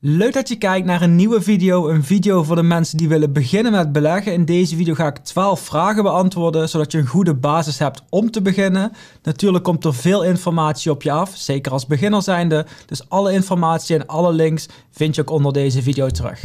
Leuk dat je kijkt naar een nieuwe video. Een video voor de mensen die willen beginnen met beleggen. In deze video ga ik 12 vragen beantwoorden, zodat je een goede basis hebt om te beginnen. Natuurlijk komt er veel informatie op je af, zeker als beginner zijnde. Dus alle informatie en alle links vind je ook onder deze video terug.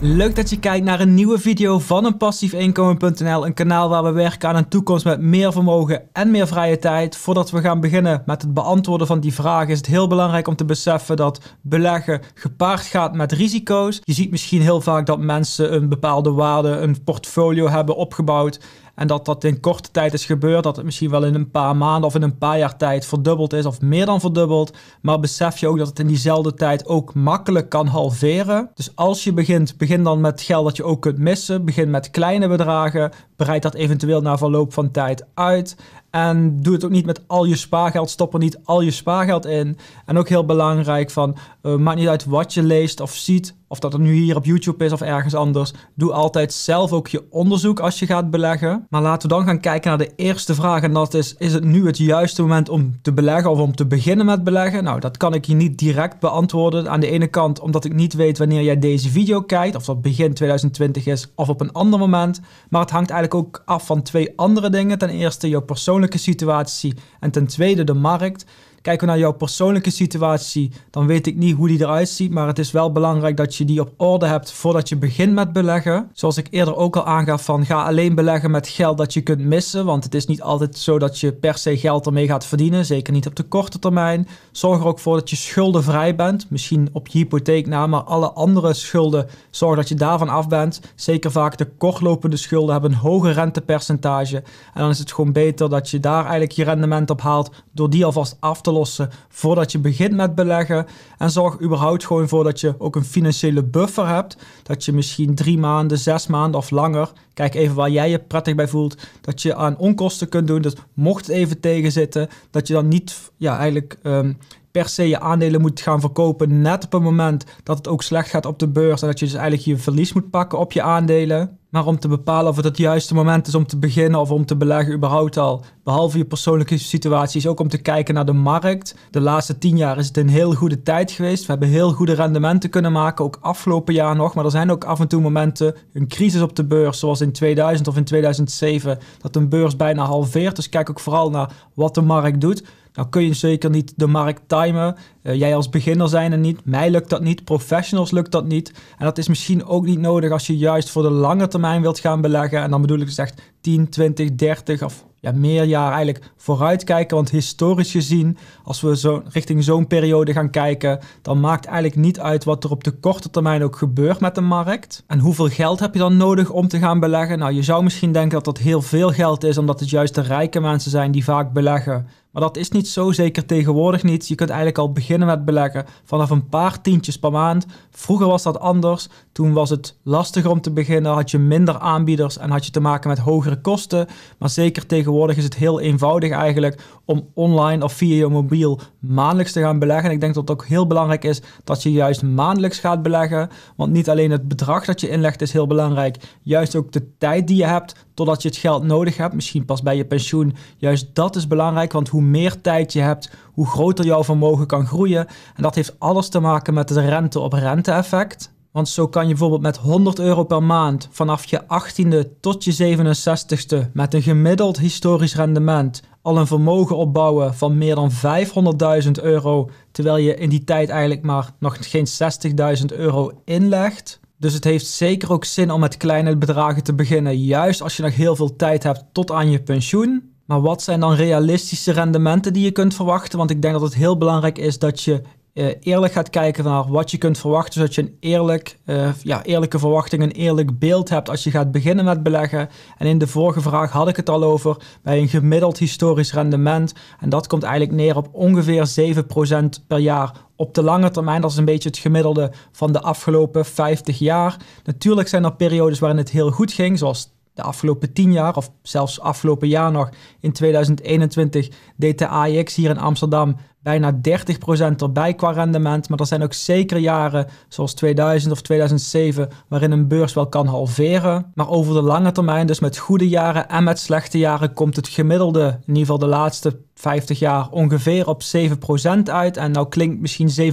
Leuk dat je kijkt naar een nieuwe video van een passiefinkomen.nl. Een kanaal waar we werken aan een toekomst met meer vermogen en meer vrije tijd. Voordat we gaan beginnen met het beantwoorden van die vraag is het heel belangrijk om te beseffen dat beleggen gepaard gaat met risico's. Je ziet misschien heel vaak dat mensen een bepaalde waarde, een portfolio hebben opgebouwd en dat dat in korte tijd is gebeurd, dat het misschien wel in een paar maanden of in een paar jaar tijd verdubbeld is of meer dan verdubbeld. Maar besef je ook dat het in diezelfde tijd ook makkelijk kan halveren. Dus als je begint, begin dan met geld dat je ook kunt missen. Begin met kleine bedragen. Breid dat eventueel na verloop van tijd uit. En doe het ook niet met al je spaargeld. Stop er niet al je spaargeld in. En ook heel belangrijk van, eh, maakt niet uit wat je leest of ziet. Of dat het nu hier op YouTube is of ergens anders. Doe altijd zelf ook je onderzoek als je gaat beleggen. Maar laten we dan gaan kijken naar de eerste vraag. En dat is, is het nu het juiste moment om te beleggen of om te beginnen met beleggen? Nou, dat kan ik je niet direct beantwoorden. Aan de ene kant omdat ik niet weet wanneer jij deze video kijkt. Of dat begin 2020 is of op een ander moment. Maar het hangt eigenlijk ook af van twee andere dingen. Ten eerste jouw persoonlijke situatie en ten tweede de markt. Kijken we naar jouw persoonlijke situatie, dan weet ik niet hoe die eruit ziet. Maar het is wel belangrijk dat je die op orde hebt voordat je begint met beleggen. Zoals ik eerder ook al aangaf van ga alleen beleggen met geld dat je kunt missen. Want het is niet altijd zo dat je per se geld ermee gaat verdienen. Zeker niet op de korte termijn. Zorg er ook voor dat je schuldenvrij bent. Misschien op je hypotheek na, maar alle andere schulden, zorg dat je daarvan af bent. Zeker vaak de kortlopende schulden hebben een hoger rentepercentage. En dan is het gewoon beter dat je daar eigenlijk je rendement op haalt door die alvast af te voordat je begint met beleggen. En zorg überhaupt gewoon voor dat je ook een financiële buffer hebt. Dat je misschien drie maanden, zes maanden of langer, kijk even waar jij je prettig bij voelt, dat je aan onkosten kunt doen. Dus mocht het even tegenzitten, dat je dan niet ja, eigenlijk ehm, per se je aandelen moet gaan verkopen net op het moment dat het ook slecht gaat op de beurs en dat je dus eigenlijk je verlies moet pakken op je aandelen om te bepalen of het het juiste moment is om te beginnen of om te beleggen überhaupt al. Behalve je persoonlijke situatie is ook om te kijken naar de markt. De laatste tien jaar is het een heel goede tijd geweest. We hebben heel goede rendementen kunnen maken, ook afgelopen jaar nog. Maar er zijn ook af en toe momenten, een crisis op de beurs, zoals in 2000 of in 2007, dat een beurs bijna halveert. Dus kijk ook vooral naar wat de markt doet. Nou kun je zeker niet de markt timen. Eh, jij als beginner zijn er niet. Mij lukt dat niet. Professionals lukt dat niet. En dat is misschien ook niet nodig als je juist voor de lange termijn wilt gaan beleggen. En dan bedoel ik dus echt 10, 20, 30 of ja, meer jaar eigenlijk vooruitkijken. Want historisch gezien, als we zo richting zo'n periode gaan kijken, dan maakt eigenlijk niet uit wat er op de korte termijn ook gebeurt met de markt. En hoeveel geld heb je dan nodig om te gaan beleggen? Nou, je zou misschien denken dat dat heel veel geld is, omdat het juist de rijke mensen zijn die vaak beleggen. Maar dat is niet zo zeker tegenwoordig niet. Je kunt eigenlijk al beginnen met beleggen vanaf een paar tientjes per maand. Vroeger was dat anders. Toen was het lastiger om te beginnen, had je minder aanbieders en had je te maken met hogere kosten. Maar zeker tegenwoordig is het heel eenvoudig eigenlijk om online of via je mobiel maandelijks te gaan beleggen. En ik denk dat het ook heel belangrijk is dat je juist maandelijks gaat beleggen. Want niet alleen het bedrag dat je inlegt is heel belangrijk, juist ook de tijd die je hebt totdat je het geld nodig hebt. Misschien pas bij je pensioen. Juist dat is belangrijk, want hoe meer tijd je hebt, hoe groter jouw vermogen kan groeien. En dat heeft alles te maken met het rente op rente effect. Want zo kan je bijvoorbeeld met 100 euro per maand vanaf je 18e tot je 67 e met een gemiddeld historisch rendement al een vermogen opbouwen van meer dan 500.000 euro, terwijl je in die tijd eigenlijk maar nog geen 60.000 euro inlegt. Dus het heeft zeker ook zin om met kleine bedragen te beginnen, juist als je nog heel veel tijd hebt tot aan je pensioen. Maar wat zijn dan realistische rendementen die je kunt verwachten? Want ik denk dat het heel belangrijk is dat je eh, eerlijk gaat kijken naar wat je kunt verwachten, zodat je een eerlijk, eh, ja, eerlijke verwachting, een eerlijk beeld hebt als je gaat beginnen met beleggen. En in de vorige vraag had ik het al over bij een gemiddeld historisch rendement. En dat komt eigenlijk neer op ongeveer 7% per jaar op de lange termijn, dat is een beetje het gemiddelde van de afgelopen 50 jaar. Natuurlijk zijn er periodes waarin het heel goed ging, zoals de afgelopen 10 jaar of zelfs afgelopen jaar nog in 2021 deed de AEX hier in Amsterdam bijna 30% erbij qua rendement. Maar er zijn ook zeker jaren, zoals 2000 of 2007, waarin een beurs wel kan halveren. Maar over de lange termijn, dus met goede jaren en met slechte jaren, komt het gemiddelde, in ieder geval de laatste 50 jaar, ongeveer op 7% uit. En nou klinkt misschien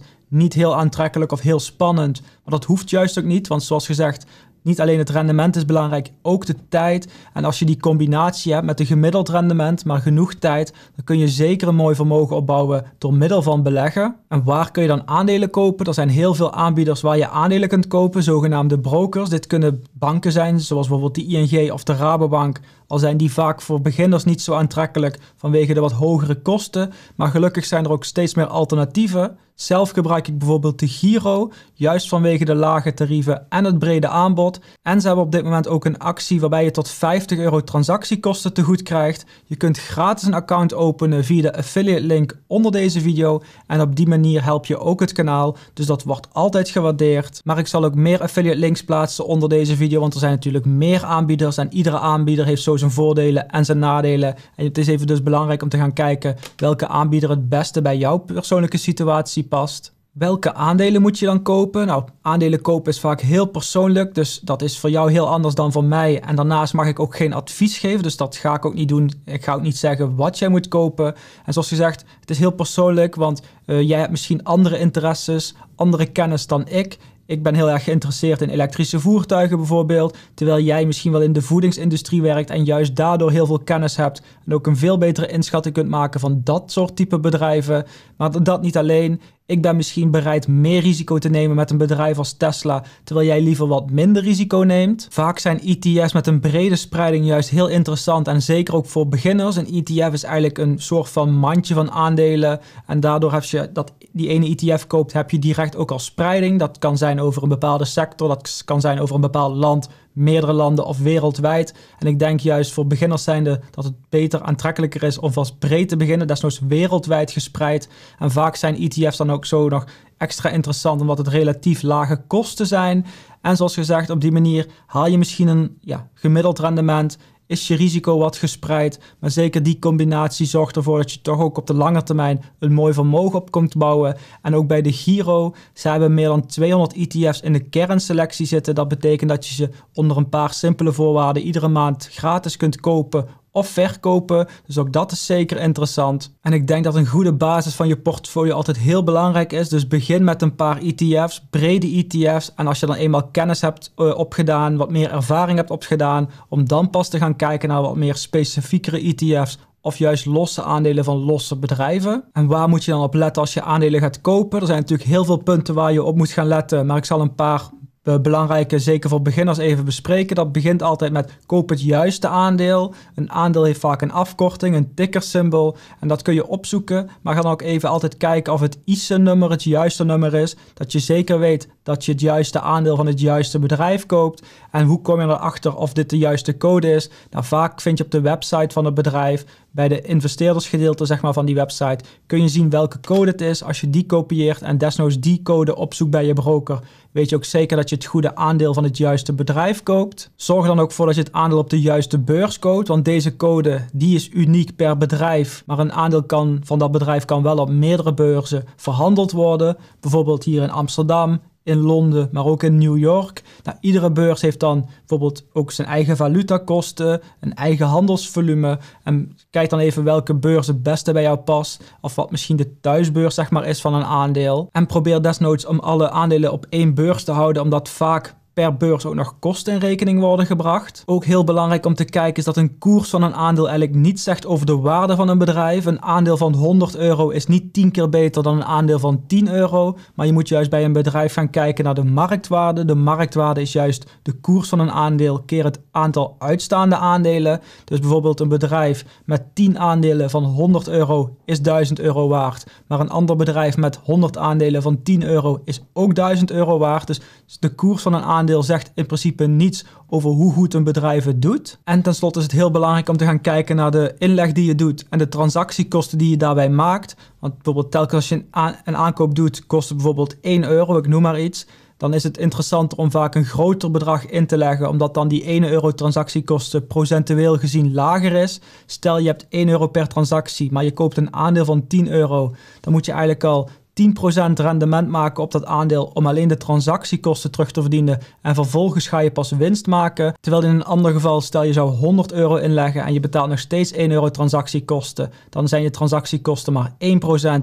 7% niet heel aantrekkelijk of heel spannend. Maar dat hoeft juist ook niet, want zoals gezegd, niet alleen het rendement is belangrijk, ook de tijd. En als je die combinatie hebt met een gemiddeld rendement, maar genoeg tijd, dan kun je zeker een mooi vermogen opbouwen door middel van beleggen. En waar kun je dan aandelen kopen? Er zijn heel veel aanbieders waar je aandelen kunt kopen, zogenaamde brokers. Dit kunnen banken zijn, zoals bijvoorbeeld de ING of de Rabobank. Al zijn die vaak voor beginners niet zo aantrekkelijk vanwege de wat hogere kosten. Maar gelukkig zijn er ook steeds meer alternatieven. Zelf gebruik ik bijvoorbeeld de Giro, juist vanwege de lage tarieven en het brede aanbod. En ze hebben op dit moment ook een actie waarbij je tot 50 euro transactiekosten te goed krijgt. Je kunt gratis een account openen via de affiliate link onder deze video. En op die manier help je ook het kanaal. Dus dat wordt altijd gewaardeerd. Maar ik zal ook meer affiliate links plaatsen onder deze video. Want er zijn natuurlijk meer aanbieders. En iedere aanbieder heeft zo zijn voordelen en zijn nadelen. En het is even dus belangrijk om te gaan kijken welke aanbieder het beste bij jouw persoonlijke situatie past. Welke aandelen moet je dan kopen? Nou, aandelen kopen is vaak heel persoonlijk, dus dat is voor jou heel anders dan voor mij. En daarnaast mag ik ook geen advies geven, dus dat ga ik ook niet doen. Ik ga ook niet zeggen wat jij moet kopen. En zoals gezegd, het is heel persoonlijk, want eh, jij hebt misschien andere interesses, andere kennis dan ik. Ik ben heel erg geïnteresseerd in elektrische voertuigen bijvoorbeeld, terwijl jij misschien wel in de voedingsindustrie werkt en juist daardoor heel veel kennis hebt en ook een veel betere inschatting kunt maken van dat soort type bedrijven. Maar dat niet alleen. Ik ben misschien bereid meer risico te nemen met een bedrijf als Tesla, terwijl jij liever wat minder risico neemt. Vaak zijn ETF's met een brede spreiding juist heel interessant en zeker ook voor beginners. Een ETF is eigenlijk een soort van mandje van aandelen en daardoor als je dat, die ene ETF koopt, heb je direct ook al spreiding. Dat kan zijn over een bepaalde sector, dat kan zijn over een bepaald land, meerdere landen of wereldwijd. En ik denk juist voor beginners zijnde dat het beter aantrekkelijker is om vast breed te beginnen, desnoods wereldwijd gespreid. En vaak zijn ETF's dan ook zo nog extra interessant omdat het relatief lage kosten zijn. En zoals gezegd, op die manier haal je misschien een ja, gemiddeld rendement is je risico wat gespreid. Maar zeker die combinatie zorgt ervoor dat je toch ook op de lange termijn een mooi vermogen op komt bouwen. En ook bij de Giro, ze hebben meer dan 200 ETF's in de kernselectie zitten. Dat betekent dat je ze onder een paar simpele voorwaarden iedere maand gratis kunt kopen of verkopen. Dus ook dat is zeker interessant. En ik denk dat een goede basis van je portfolio altijd heel belangrijk is. Dus begin met een paar ETF's, brede ETF's. En als je dan eenmaal kennis hebt eh, opgedaan, wat meer ervaring hebt opgedaan, om dan pas te gaan kijken naar wat meer specifiekere ETF's of juist losse aandelen van losse bedrijven? En waar moet je dan op letten als je aandelen gaat kopen? Er zijn natuurlijk heel veel punten waar je op moet gaan letten, maar ik zal een paar belangrijke, zeker voor beginners, even bespreken. Dat begint altijd met koop het juiste aandeel. Een aandeel heeft vaak een afkorting, een tickersymbool. En dat kun je opzoeken. Maar ga dan ook even altijd kijken of het isin e nummer het juiste nummer is. Dat je zeker weet dat je het juiste aandeel van het juiste bedrijf koopt. En hoe kom je erachter of dit de juiste code is? Nou, vaak vind je op de website van het bedrijf, bij de investeerdersgedeelte zeg maar, van die website, kun je zien welke code het is. Als je die kopieert en desnoods die code opzoekt bij je broker, weet je ook zeker dat je het goede aandeel van het juiste bedrijf koopt. Zorg er dan ook voor dat je het aandeel op de juiste beurs koopt, want deze code die is uniek per bedrijf, maar een aandeel kan, van dat bedrijf kan wel op meerdere beurzen verhandeld worden. Bijvoorbeeld hier in Amsterdam, in Londen, maar ook in New York. Nou, iedere beurs heeft dan bijvoorbeeld ook zijn eigen valutakosten, een eigen handelsvolume. En kijk dan even welke beurs het beste bij jou past, of wat misschien de thuisbeurs zeg maar, is van een aandeel. En probeer desnoods om alle aandelen op één beurs te houden, omdat vaak per beurs ook nog kosten in rekening worden gebracht. Ook heel belangrijk om te kijken is dat een koers van een aandeel eigenlijk niet zegt over de waarde van een bedrijf. Een aandeel van 100 euro is niet 10 keer beter dan een aandeel van 10 euro. Maar je moet juist bij een bedrijf gaan kijken naar de marktwaarde. De marktwaarde is juist de koers van een aandeel keer het aantal uitstaande aandelen. Dus bijvoorbeeld een bedrijf met 10 aandelen van 100 euro is 1000 euro waard. Maar een ander bedrijf met 100 aandelen van 10 euro is ook 1000 euro waard. Dus de koers van een aandeel zegt in principe niets over hoe goed een bedrijf het doet. En tenslotte is het heel belangrijk om te gaan kijken naar de inleg die je doet en de transactiekosten die je daarbij maakt. Want bijvoorbeeld telkens als je een, aankoop doet, kost het bijvoorbeeld 1 euro, ik noem maar iets. Dan is het interessanter om vaak een groter bedrag in te leggen, omdat dan die 1 euro transactiekosten procentueel gezien lager is. Stel je hebt 1 euro per transactie, maar je koopt een aandeel van 10 euro, dan moet je eigenlijk al 10% rendement maken op dat aandeel om alleen de transactiekosten terug te verdienen en vervolgens ga je pas winst maken. Terwijl in een ander geval stel je zou 100 euro inleggen en je betaalt nog steeds 1 euro transactiekosten, dan zijn je transactiekosten maar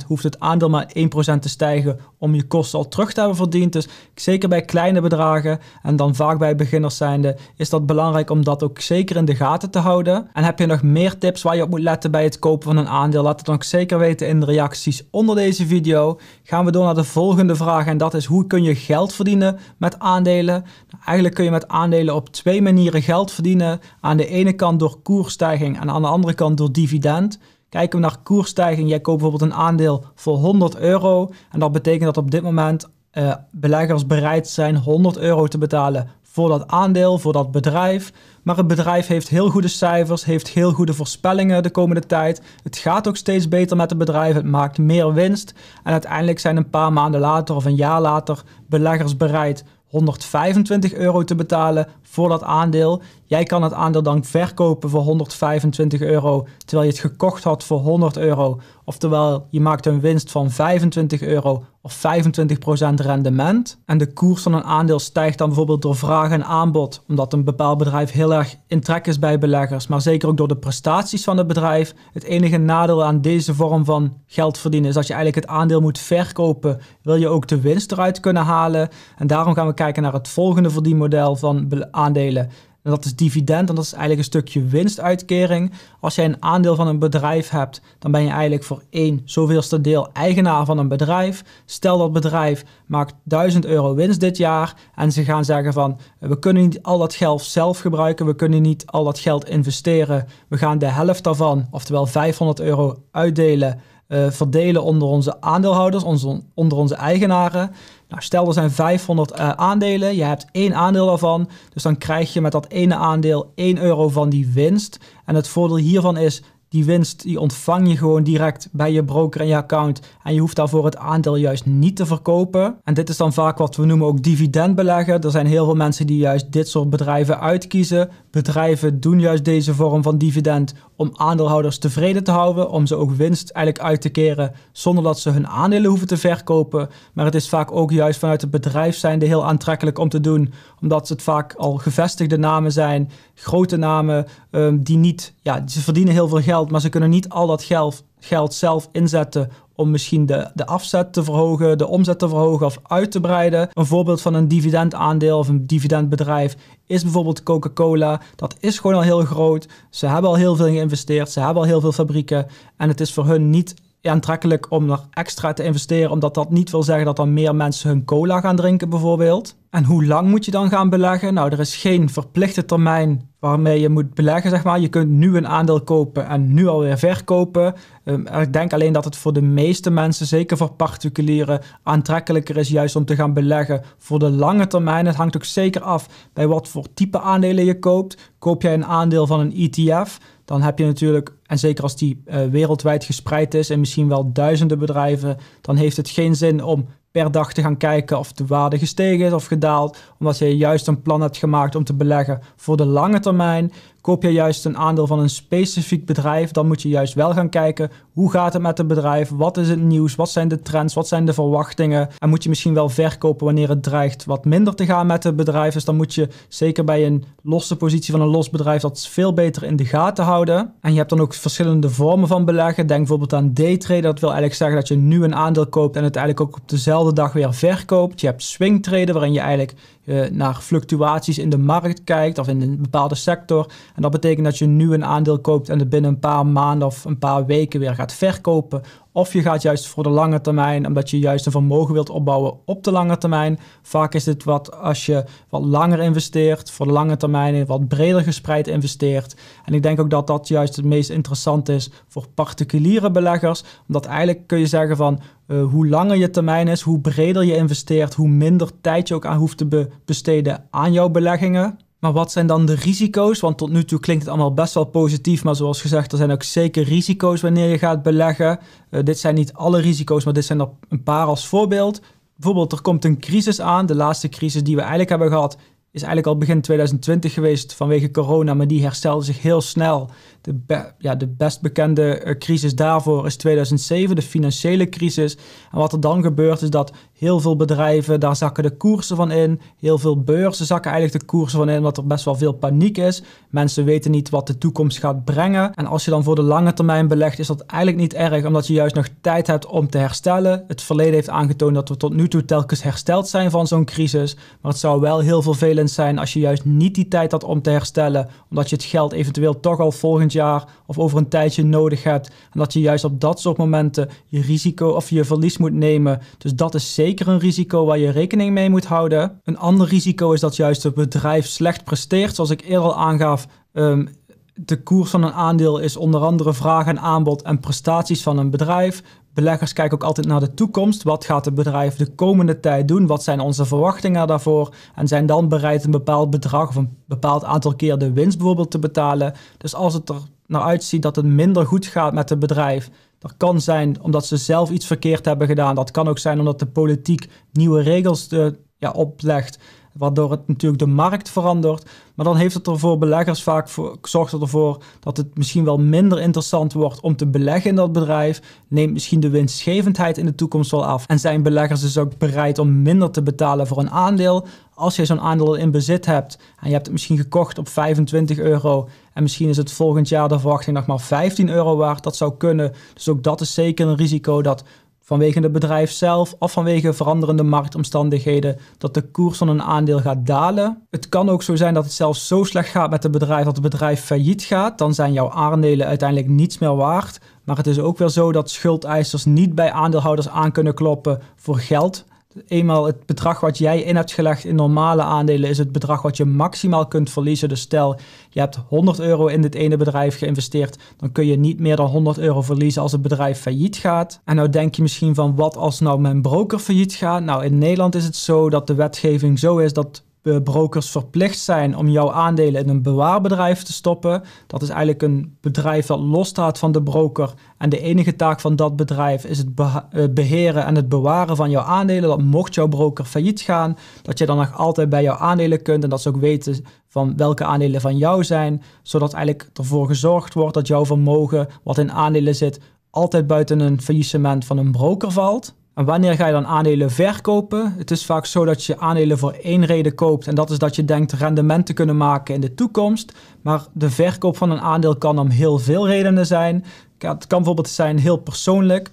1%, hoeft het aandeel maar 1% te stijgen om je kosten al terug te hebben verdiend. Dus zeker bij kleine bedragen en dan vaak bij beginners zijnde is dat belangrijk om dat ook zeker in de gaten te houden. En heb je nog meer tips waar je op moet letten bij het kopen van een aandeel? Laat het dan ook zeker weten in de reacties onder deze video gaan we door naar de volgende vraag en dat is hoe kun je geld verdienen met aandelen? Nou, eigenlijk kun je met aandelen op twee manieren geld verdienen. Aan de ene kant door koersstijging en aan de andere kant door dividend. Kijken we naar koersstijging, jij koopt bijvoorbeeld een aandeel voor 100 euro en dat betekent dat op dit moment eh, beleggers bereid zijn 100 euro te betalen voor dat aandeel, voor dat bedrijf. Maar het bedrijf heeft heel goede cijfers, heeft heel goede voorspellingen de komende tijd. Het gaat ook steeds beter met het bedrijf, het maakt meer winst. En uiteindelijk zijn een paar maanden later of een jaar later beleggers bereid 125 euro te betalen voor dat aandeel. Jij kan het aandeel dan verkopen voor 125 euro, terwijl je het gekocht had voor 100 euro. Oftewel, je maakt een winst van 25 euro of 25% rendement. En de koers van een aandeel stijgt dan bijvoorbeeld door vraag en aanbod, omdat een bepaald bedrijf heel erg in trek is bij beleggers, maar zeker ook door de prestaties van het bedrijf. Het enige nadeel aan deze vorm van geld verdienen is dat je eigenlijk het aandeel moet verkopen, wil je ook de winst eruit kunnen halen. En daarom gaan we kijken naar het volgende verdienmodel van aandelen. En dat is dividend en dat is eigenlijk een stukje winstuitkering. Als jij een aandeel van een bedrijf hebt, dan ben je eigenlijk voor één zoveelste deel eigenaar van een bedrijf. Stel dat bedrijf maakt 1000 euro winst dit jaar en ze gaan zeggen van we kunnen niet al dat geld zelf gebruiken, we kunnen niet al dat geld investeren. We gaan de helft daarvan, oftewel 500 euro, uitdelen eh, verdelen onder onze aandeelhouders, onze, onder onze eigenaren. Nou, stel er zijn 500 eh, aandelen, je hebt één aandeel daarvan, dus dan krijg je met dat ene aandeel 1 euro van die winst. En het voordeel hiervan is die winst die ontvang je gewoon direct bij je broker en je account. En je hoeft daarvoor het aandeel juist niet te verkopen. En dit is dan vaak wat we noemen ook dividendbeleggen. Er zijn heel veel mensen die juist dit soort bedrijven uitkiezen. Bedrijven doen juist deze vorm van dividend om aandeelhouders tevreden te houden. Om ze ook winst eigenlijk uit te keren zonder dat ze hun aandelen hoeven te verkopen. Maar het is vaak ook juist vanuit het bedrijf zijnde heel aantrekkelijk om te doen. Omdat het vaak al gevestigde namen zijn, grote namen, ehm, die niet, ja, ze verdienen heel veel geld maar ze kunnen niet al dat geld, geld zelf inzetten om misschien de, de afzet te verhogen, de omzet te verhogen of uit te breiden. Een voorbeeld van een dividendaandeel of een dividendbedrijf is bijvoorbeeld Coca-Cola. Dat is gewoon al heel groot. Ze hebben al heel veel geïnvesteerd, ze hebben al heel veel fabrieken en het is voor hun niet aantrekkelijk om nog extra te investeren, omdat dat niet wil zeggen dat dan meer mensen hun cola gaan drinken bijvoorbeeld. En hoe lang moet je dan gaan beleggen? Nou, er is geen verplichte termijn waarmee je moet beleggen, zeg maar. Je kunt nu een aandeel kopen en nu alweer verkopen. Ehm, ik denk alleen dat het voor de meeste mensen, zeker voor particulieren, aantrekkelijker is juist om te gaan beleggen voor de lange termijn. Het hangt ook zeker af bij wat voor type aandelen je koopt. Koop jij een aandeel van een ETF, dan heb je natuurlijk, en zeker als die eh, wereldwijd gespreid is en misschien wel duizenden bedrijven, dan heeft het geen zin om per dag te gaan kijken of de waarde gestegen is of gedaald. Omdat je juist een plan hebt gemaakt om te beleggen voor de lange termijn. Koop je juist een aandeel van een specifiek bedrijf, dan moet je juist wel gaan kijken hoe gaat het met het bedrijf, wat is het nieuws, wat zijn de trends, wat zijn de verwachtingen. En moet je misschien wel verkopen wanneer het dreigt wat minder te gaan met het bedrijf. Dus dan moet je zeker bij een losse positie van een los bedrijf dat veel beter in de gaten houden. En je hebt dan ook verschillende vormen van beleggen. Denk bijvoorbeeld aan daytraden. Dat wil eigenlijk zeggen dat je nu een aandeel koopt en het eigenlijk ook op dezelfde dag weer verkoopt. Je hebt swingtraden waarin je eigenlijk uh, naar fluctuaties in de markt kijkt of in een bepaalde sector. En dat betekent dat je nu een aandeel koopt en het binnen een paar maanden of een paar weken weer gaat verkopen of je gaat juist voor de lange termijn, omdat je juist een vermogen wilt opbouwen op de lange termijn. Vaak is dit wat als je wat langer investeert, voor de lange termijn wat breder gespreid investeert. En ik denk ook dat dat juist het meest interessant is voor particuliere beleggers. Omdat eigenlijk kun je zeggen van eh, hoe langer je termijn is, hoe breder je investeert, hoe minder tijd je ook aan hoeft te besteden aan jouw beleggingen. Maar wat zijn dan de risico's? Want tot nu toe klinkt het allemaal best wel positief. Maar zoals gezegd, er zijn ook zeker risico's wanneer je gaat beleggen. Eh, dit zijn niet alle risico's, maar dit zijn er een paar als voorbeeld. Bijvoorbeeld, er komt een crisis aan. De laatste crisis die we eigenlijk hebben gehad, is eigenlijk al begin 2020 geweest vanwege corona. Maar die herstelde zich heel snel. De, ja, de best bekende eh, crisis daarvoor is 2007, de financiële crisis. En wat er dan gebeurt, is dat Heel veel bedrijven, daar zakken de koersen van in. Heel veel beurzen zakken eigenlijk de koersen van in, omdat er best wel veel paniek is. Mensen weten niet wat de toekomst gaat brengen. En als je dan voor de lange termijn belegt, is dat eigenlijk niet erg, omdat je juist nog tijd hebt om te herstellen. Het verleden heeft aangetoond dat we tot nu toe telkens hersteld zijn van zo'n crisis. Maar het zou wel heel vervelend zijn als je juist niet die tijd had om te herstellen, omdat je het geld eventueel toch al volgend jaar of over een tijdje nodig hebt. En dat je juist op dat soort momenten je risico of je verlies moet nemen. Dus dat is zeker zeker een risico waar je rekening mee moet houden. Een ander risico is dat juist het bedrijf slecht presteert. Zoals ik eerder al aangaf, ehm, de koers van een aandeel is onder andere vraag en aanbod en prestaties van een bedrijf. Beleggers kijken ook altijd naar de toekomst. Wat gaat het bedrijf de komende tijd doen? Wat zijn onze verwachtingen daarvoor? En zijn dan bereid een bepaald bedrag of een bepaald aantal keer de winst bijvoorbeeld te betalen? Dus als het er naar uitziet dat het minder goed gaat met het bedrijf, dat kan zijn omdat ze zelf iets verkeerd hebben gedaan. Dat kan ook zijn omdat de politiek nieuwe regels de, eh, ja, oplegt waardoor het natuurlijk de markt verandert. Maar dan heeft het ervoor beleggers vaak zorgt het ervoor dat het misschien wel minder interessant wordt om te beleggen in dat bedrijf. Neemt misschien de winstgevendheid in de toekomst wel af. En zijn beleggers dus ook bereid om minder te betalen voor een aandeel? Als je zo'n aandeel in bezit hebt en je hebt het misschien gekocht op 25 euro en misschien is het volgend jaar de verwachting nog maar 15 euro waard, dat zou kunnen. Dus ook dat is zeker een risico dat vanwege het bedrijf zelf of vanwege veranderende marktomstandigheden dat de koers van een aandeel gaat dalen. Het kan ook zo zijn dat het zelfs zo slecht gaat met het bedrijf dat het bedrijf failliet gaat. Dan zijn jouw aandelen uiteindelijk niets meer waard. Maar het is ook wel zo dat schuldeisers niet bij aandeelhouders aan kunnen kloppen voor geld eenmaal het bedrag wat jij in hebt gelegd in normale aandelen is het bedrag wat je maximaal kunt verliezen. Dus stel je hebt 100 euro in dit ene bedrijf geïnvesteerd, dan kun je niet meer dan 100 euro verliezen als het bedrijf failliet gaat. En nou denk je misschien van wat als nou mijn broker failliet gaat? Nou in Nederland is het zo dat de wetgeving zo is dat eh, brokers verplicht zijn om jouw aandelen in een bewaarbedrijf te stoppen. Dat is eigenlijk een bedrijf dat losstaat van de broker. En de enige taak van dat bedrijf is het eh, beheren en het bewaren van jouw aandelen. Dat mocht jouw broker failliet gaan, dat je dan nog altijd bij jouw aandelen kunt. En dat ze ook weten van welke aandelen van jou zijn. Zodat eigenlijk ervoor gezorgd wordt dat jouw vermogen wat in aandelen zit altijd buiten een faillissement van een broker valt. En wanneer ga je dan aandelen verkopen? Het is vaak zo dat je aandelen voor één reden koopt en dat is dat je denkt rendement te kunnen maken in de toekomst. Maar de verkoop van een aandeel kan om heel veel redenen zijn. Het kan bijvoorbeeld zijn heel persoonlijk.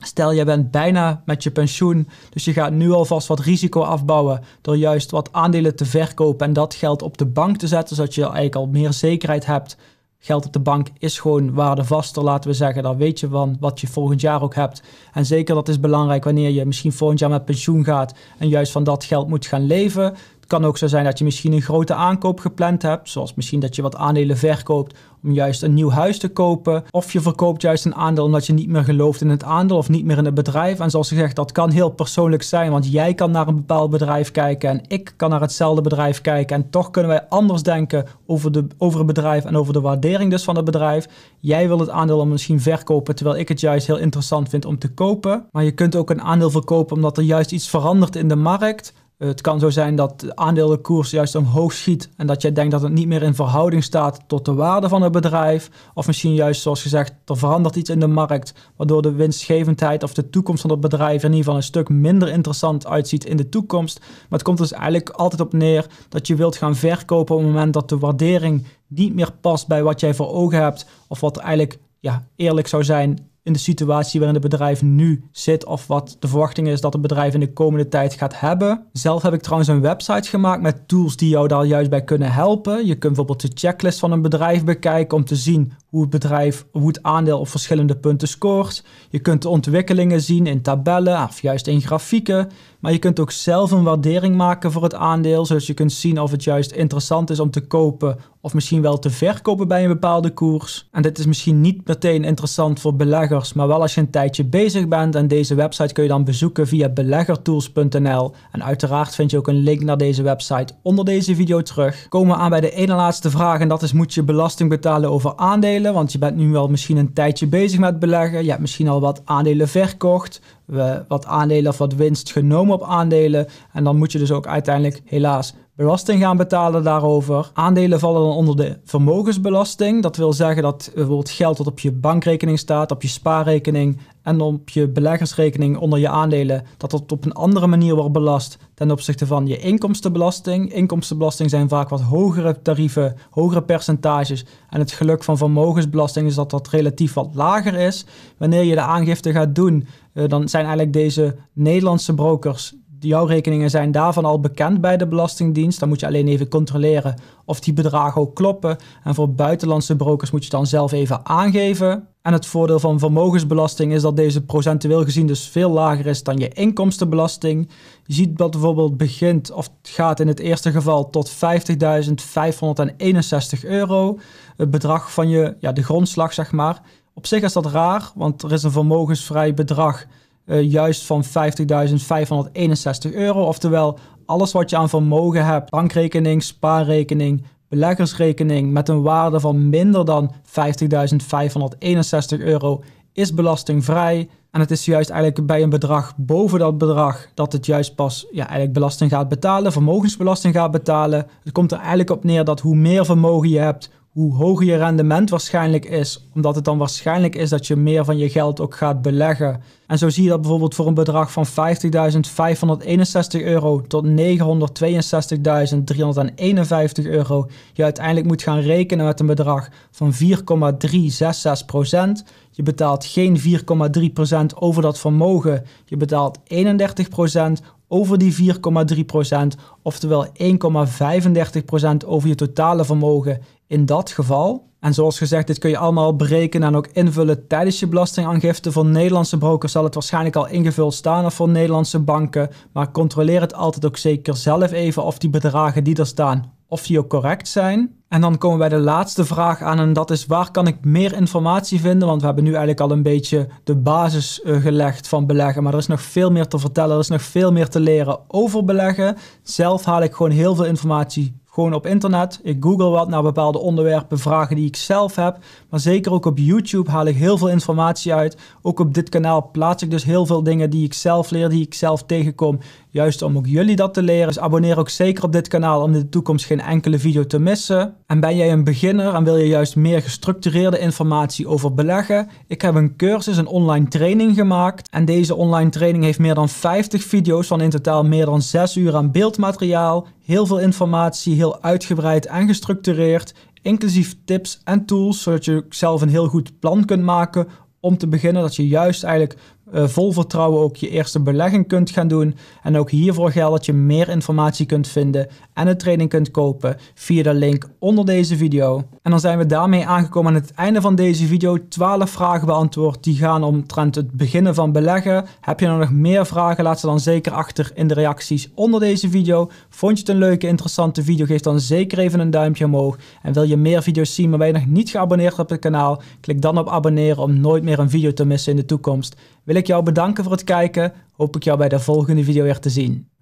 Stel, je bent bijna met je pensioen, dus je gaat nu alvast wat risico afbouwen door juist wat aandelen te verkopen en dat geld op de bank te zetten, zodat je eigenlijk al meer zekerheid hebt Geld op de bank is gewoon waardevaster, laten we zeggen. Daar weet je van wat je volgend jaar ook hebt. En zeker dat is belangrijk wanneer je misschien volgend jaar met pensioen gaat en juist van dat geld moet gaan leven. Het kan ook zo zijn dat je misschien een grote aankoop gepland hebt, zoals misschien dat je wat aandelen verkoopt om juist een nieuw huis te kopen. Of je verkoopt juist een aandeel omdat je niet meer gelooft in het aandeel of niet meer in het bedrijf. En zoals gezegd, dat kan heel persoonlijk zijn, want jij kan naar een bepaald bedrijf kijken en ik kan naar hetzelfde bedrijf kijken. En toch kunnen wij anders denken over, de, over het bedrijf en over de waardering dus van het bedrijf. Jij wil het aandeel dan misschien verkopen, terwijl ik het juist heel interessant vind om te kopen. Maar je kunt ook een aandeel verkopen omdat er juist iets verandert in de markt het kan zo zijn dat de aandelenkoers juist omhoog schiet en dat jij denkt dat het niet meer in verhouding staat tot de waarde van het bedrijf. Of misschien juist, zoals gezegd, er verandert iets in de markt, waardoor de winstgevendheid of de toekomst van het bedrijf in ieder geval een stuk minder interessant uitziet in de toekomst. Maar het komt dus eigenlijk altijd op neer dat je wilt gaan verkopen op het moment dat de waardering niet meer past bij wat jij voor ogen hebt of wat eigenlijk ja, eerlijk zou zijn in de situatie waarin het bedrijf nu zit of wat de verwachting is dat het bedrijf in de komende tijd gaat hebben. Zelf heb ik trouwens een website gemaakt met tools die jou daar juist bij kunnen helpen. Je kunt bijvoorbeeld de checklist van een bedrijf bekijken om te zien hoe het bedrijf, hoe het aandeel op verschillende punten scoort. Je kunt de ontwikkelingen zien in tabellen of juist in grafieken. Maar je kunt ook zelf een waardering maken voor het aandeel, zodat je kunt zien of het juist interessant is om te kopen of misschien wel te verkopen bij een bepaalde koers. En dit is misschien niet meteen interessant voor beleggers, maar wel als je een tijdje bezig bent. En deze website kun je dan bezoeken via beleggertools.nl. En uiteraard vind je ook een link naar deze website onder deze video terug. Komen we aan bij de ene laatste vraag en dat is moet je belasting betalen over aandelen? want je bent nu wel misschien een tijdje bezig met beleggen. Je hebt misschien al wat aandelen verkocht, wat aandelen of wat winst genomen op aandelen. En dan moet je dus ook uiteindelijk helaas belasting gaan betalen daarover. Aandelen vallen dan onder de vermogensbelasting. Dat wil zeggen dat bijvoorbeeld geld dat op je bankrekening staat, op je spaarrekening en op je beleggersrekening onder je aandelen, dat dat op een andere manier wordt belast ten opzichte van je inkomstenbelasting. Inkomstenbelasting zijn vaak wat hogere tarieven, hogere percentages. En het geluk van vermogensbelasting is dat dat relatief wat lager is. Wanneer je de aangifte gaat doen eh, dan zijn eigenlijk deze Nederlandse brokers, jouw rekeningen zijn daarvan al bekend bij de Belastingdienst. Dan moet je alleen even controleren of die bedragen ook kloppen. En voor buitenlandse brokers moet je dan zelf even aangeven. En het voordeel van vermogensbelasting is dat deze procentueel gezien dus veel lager is dan je inkomstenbelasting. Je ziet dat bijvoorbeeld begint of gaat in het eerste geval tot 50.561 euro. Het bedrag van je, ja, de grondslag zeg maar. Op zich is dat raar, want er is een vermogensvrij bedrag eh, juist van 50.561 euro. Oftewel, alles wat je aan vermogen hebt, bankrekening, spaarrekening, beleggersrekening met een waarde van minder dan 50.561 euro is belastingvrij. En het is juist eigenlijk bij een bedrag boven dat bedrag dat het juist pas ja, eigenlijk belasting gaat betalen, vermogensbelasting gaat betalen. Het komt er eigenlijk op neer dat hoe meer vermogen je hebt, hoe hoger je rendement waarschijnlijk is, omdat het dan waarschijnlijk is dat je meer van je geld ook gaat beleggen. En zo zie je dat bijvoorbeeld voor een bedrag van 50.561 euro tot 962.351 euro je uiteindelijk moet gaan rekenen met een bedrag van 4,366 procent. Je betaalt geen 4,3 over dat vermogen. Je betaalt 31 over die 4,3%, oftewel 1,35% over je totale vermogen in dat geval, en zoals gezegd, dit kun je allemaal berekenen en ook invullen tijdens je belastingaangifte. Voor Nederlandse brokers zal het waarschijnlijk al ingevuld staan of voor Nederlandse banken. Maar controleer het altijd ook zeker zelf even of die bedragen die er staan, of die ook correct zijn. En dan komen we bij de laatste vraag aan en dat is waar kan ik meer informatie vinden? Want we hebben nu eigenlijk al een beetje de basis eh, gelegd van beleggen, maar er is nog veel meer te vertellen, er is nog veel meer te leren over beleggen. Zelf haal ik gewoon heel veel informatie gewoon op internet. Ik google wat naar bepaalde onderwerpen, vragen die ik zelf heb. Maar zeker ook op YouTube haal ik heel veel informatie uit. Ook op dit kanaal plaats ik dus heel veel dingen die ik zelf leer, die ik zelf tegenkom, Juist om ook jullie dat te leren, dus abonneer ook zeker op dit kanaal om in de toekomst geen enkele video te missen. En ben jij een beginner en wil je juist meer gestructureerde informatie over beleggen? Ik heb een cursus, een online training gemaakt. En deze online training heeft meer dan 50 video's van in totaal meer dan 6 uur aan beeldmateriaal. Heel veel informatie, heel uitgebreid en gestructureerd. Inclusief tips en tools, zodat je zelf een heel goed plan kunt maken om te beginnen. Dat je juist eigenlijk eh, vol vertrouwen ook je eerste belegging kunt gaan doen. En ook hiervoor geldt dat je meer informatie kunt vinden en een training kunt kopen via de link onder deze video. En dan zijn we daarmee aangekomen aan het einde van deze video. 12 vragen beantwoord die gaan omtrent het beginnen van beleggen. Heb je nou nog meer vragen? Laat ze dan zeker achter in de reacties onder deze video. Vond je het een leuke, interessante video? Geef dan zeker even een duimpje omhoog. En wil je meer video's zien maar ben je nog niet geabonneerd op het kanaal? Klik dan op abonneren om nooit meer een video te missen in de toekomst wil ik jou bedanken voor het kijken. Hoop ik jou bij de volgende video weer te zien.